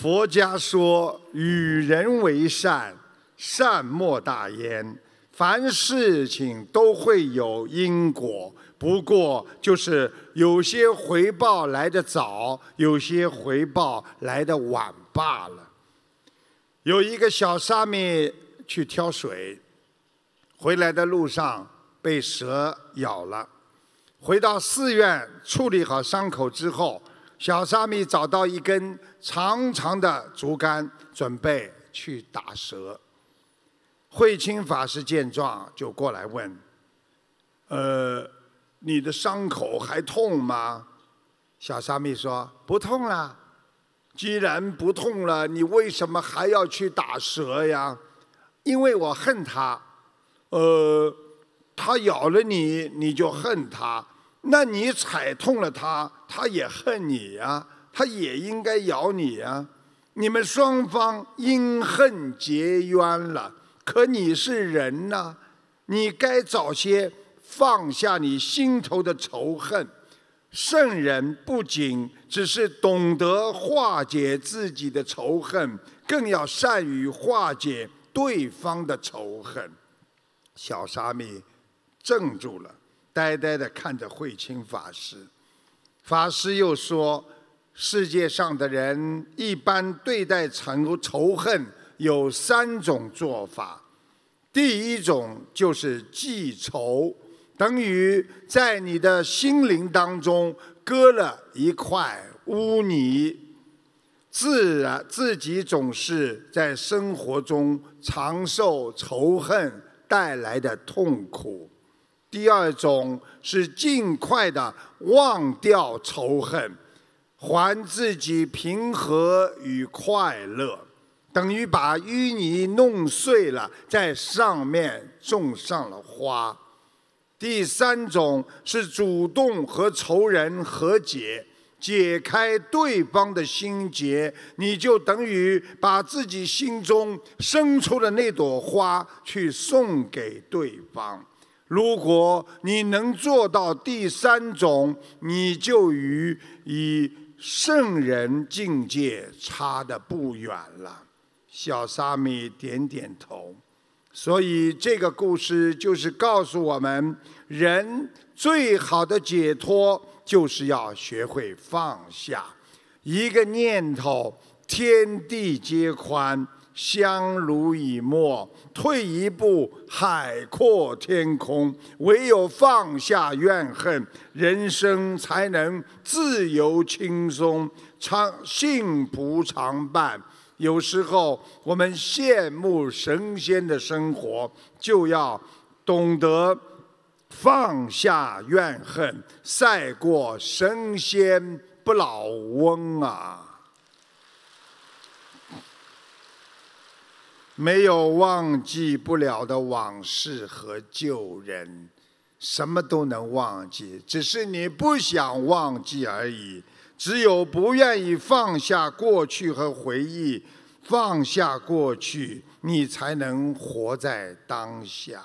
佛家说：“与人为善，善莫大焉。凡事情都会有因果，不过就是有些回报来得早，有些回报来得晚罢了。”有一个小沙弥去挑水，回来的路上被蛇咬了。回到寺院处理好伤口之后。小沙弥找到一根长长的竹竿，准备去打蛇。慧清法师见状就过来问：“呃，你的伤口还痛吗？”小沙弥说：“不痛了。”既然不痛了，你为什么还要去打蛇呀？因为我恨他。呃，他咬了你，你就恨他。那你踩痛了它，它也恨你呀，它也应该咬你呀。你们双方因恨结冤了，可你是人呐，你该早些放下你心头的仇恨。圣人不仅只是懂得化解自己的仇恨，更要善于化解对方的仇恨。小沙弥怔住了。呆呆地看着慧清法师，法师又说：世界上的人一般对待仇仇恨有三种做法，第一种就是记仇，等于在你的心灵当中割了一块污泥，自然自己总是在生活中长受仇恨带来的痛苦。第二种是尽快的忘掉仇恨，还自己平和与快乐，等于把淤泥弄碎了，在上面种上了花。第三种是主动和仇人和解，解开对方的心结，你就等于把自己心中生出的那朵花去送给对方。如果你能做到第三种，你就与以圣人境界差的不远了。小沙弥点点头。所以这个故事就是告诉我们，人最好的解脱，就是要学会放下一个念头，天地皆宽。相濡以沫，退一步海阔天空；唯有放下怨恨，人生才能自由轻松，常幸福常伴。有时候我们羡慕神仙的生活，就要懂得放下怨恨，赛过神仙不老翁啊！没有忘记不了的往事和旧人，什么都能忘记，只是你不想忘记而已。只有不愿意放下过去和回忆，放下过去，你才能活在当下。